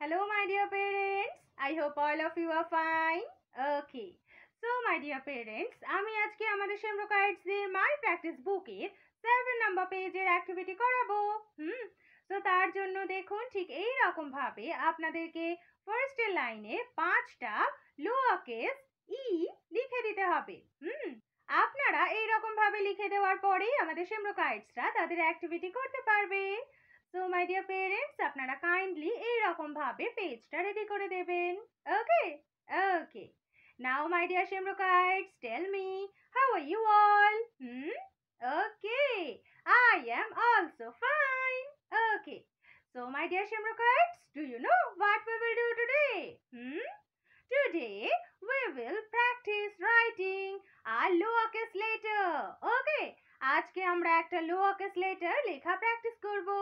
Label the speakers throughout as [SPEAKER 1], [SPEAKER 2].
[SPEAKER 1] Hello, my dear parents. I hope all of you are fine. Okay. So, my dear parents, আমি আজকে আমাদের সেমরোকাইটসদের my practice বুকে seven number পেজের activity করাবো হুম তো তার জন্য দেখুন ঠিক এই রকম ভাবে আপনাদেরকে ফার্স্টের লাইনে পাঁচটা লোয়া কেস ই লিখে দিতে হবে হুম আপনারা এই রকম ভাবে লিখে দেওয়ার পরেই আমাদের সেমরোকাইটসরা তাদের অ্যাক্টিভিটি করতে পারবে সো মাই ডিয়ার পেরেন্টস আপনারা কাইন্ডলি এইরকমভাবে পেজটা রেডি করে দেবেন okay okay now my dear সেমরোকাইটস tell me how are you all hmm okay I am also fine okay So, my dear Shamrokaites, hmm? do you know what we will do today? Hmm? Today, we will practice writing a lowercase letter. Okay? আজকে আমরা একটা lowercase letter লেখা practice করবো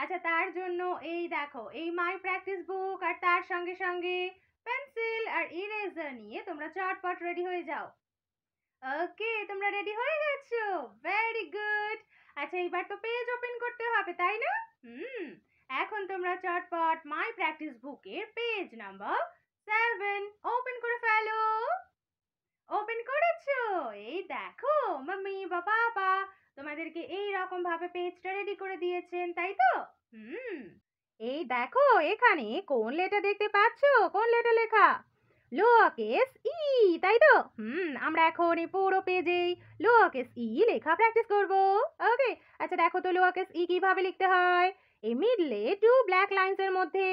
[SPEAKER 1] আচ্ছা তার জন্য এই দেখো এই মাই প্র্যাকটিস বুক আর তার সঙ্গে সঙ্গে পেন্সিল আর ইরেজার নিয়ে তোমরা চটপট রেডি হয়ে যাও ওকে তোমরা রেডি হয়ে গেছো ভেরি গুড আচ্ছা এইবার তো পেজ ওপেন করতে হবে তাই না হুম এখন তোমরা চটপট মাই প্র্যাকটিস বুকের পেজ নাম্বার সেভেন ওপেন করে ফেলো ওপেন করেছো এই দেখো মাম্মি বাবা বাবা আমাদেরকে এই ভাবে পেজটা রেডি করে দিয়েছেন তাই তো হুম এই দেখো এখানে কোন লেটা দেখতে পাচ্ছো কোন লেটা লেখা লোয়াকেস ই e, তাই তো হুম আমরা এখন এই পুরো পেজেই লোয়াকেস ই লেখা প্র্যাকটিস করব ওকে আচ্ছা দেখো তো লোয়াকেস ই e কিভাবে লিখতে হয় এই মিডলে টু ব্ল্যাক লাইন্সের মধ্যে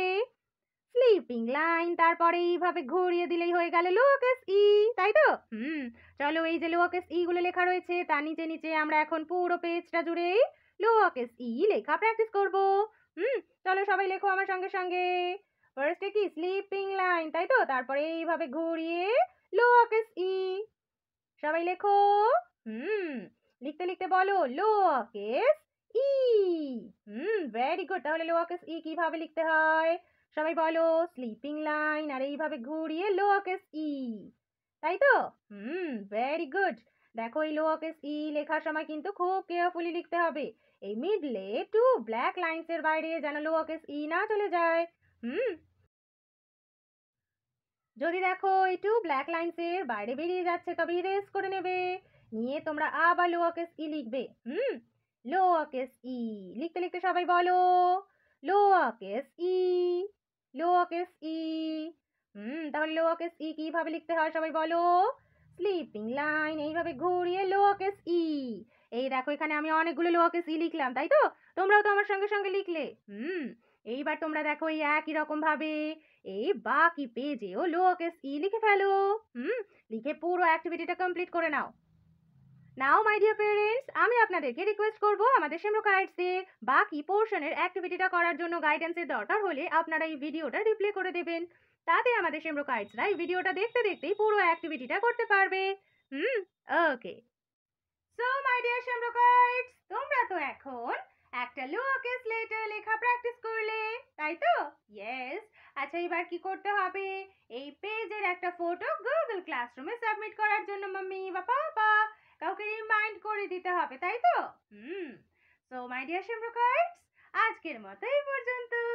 [SPEAKER 1] স্লিপিং লাইন তারপরে এইভাবে ঘুরিয়ে দিলেই হয়ে গেল লোকেস ই e, তাই তো হুম চলো এই যে লোকেস ই e গুলো লেখা রয়েছে তার নিচে নিচে আমরা এখন পুরো পেজটা জুড়ে লোকেস ই e লেখা প্র্যাকটিস করব হুম চলো সবাই লেখো আমার সঙ্গে সঙ্গে ফার্স্টে কি স্লিপিং লাইন তাই তো তারপরে এইভাবে ঘুরিয়ে লোকেস ই সবাই লেখো হুম লিখতে লিখতে বলো লোকেস ই হুম ভেরি গুড তাহলে লোকেস ই কিভাবে লিখতে হয় সবাই বলো স্লিপিং লাইন আর এইভাবে ঘুরিয়ে লোয়াকেস ই e। তাই তো হুম ভেরি গুড দেখো এই লোয়াকেস ই e লেখার সময় কিন্তু খুব কেয়ারফুলি লিখতে হবে এই মিডলে টু ব্ল্যাক লাইন্সের বাইরে যেন লোয়াকেস ই e না চলে যায় হুম যদি দেখো এই টু ব্ল্যাক লাইন্সের বাইরে বেরিয়ে যাচ্ছে তবে ইরেজ করে নেবে নিয়ে তোমরা আবার লোয়াকেস ই লিখবে হুম লোয়াকেস ই লিখতে লিখতে সবাই বলো lowercase E lowercase E e. হুম তাহলে লোয়াকেস ই e কিভাবে লিখতে হয় সবাই বলো স্লিপিং লাইন এইভাবে ঘুরিয়ে লোয়াকেস ই e. এই দেখো এখানে আমি অনেকগুলো লোয়াকেস ই লিখলাম তাই তো তোমরাও তো আমার সঙ্গে সঙ্গে লিখলে হুম এইবার তোমরা দেখো এই একই রকম ভাবে এই বাকি পেজেও লোয়াকেস ই লিখে ফেলো হুম লিখে পুরো অ্যাক্টিভিটিটা কমপ্লিট করে নাও নাও মাই ডিয়ার পেরেন্টস আমি আপনাদেরকে রিকোয়েস্ট করব আমাদের সেমরোকাইটসদের বাকি পোর্শনের অ্যাক্টিভিটিটা করার জন্য গাইডেন্সের দরকার হলে আপনারা এই ভিডিওটা রিপ্লে করে দেবেন তাতে আমাদের সেমরোকাইটসরা এই ভিডিওটা দেখতে দেখতেই পুরো অ্যাক্টিভিটিটা করতে পারবে হুম okay so my dear kites তোমরা তো এখন একটা লোকেস লেটার লেখা প্র্যাকটিস করলে তাই তো ইয়েস আচ্ছা এবার কি করতে হবে এই পেজের একটা ফটো গুগল ক্লাসরুমে সাবমিট করার জন্য মাম্মি বাবা করে দিতে হবে তাই তো হুম সো মাই ডিয়ার শ্যামরকাইটস আজকের মতো এই পর্যন্ত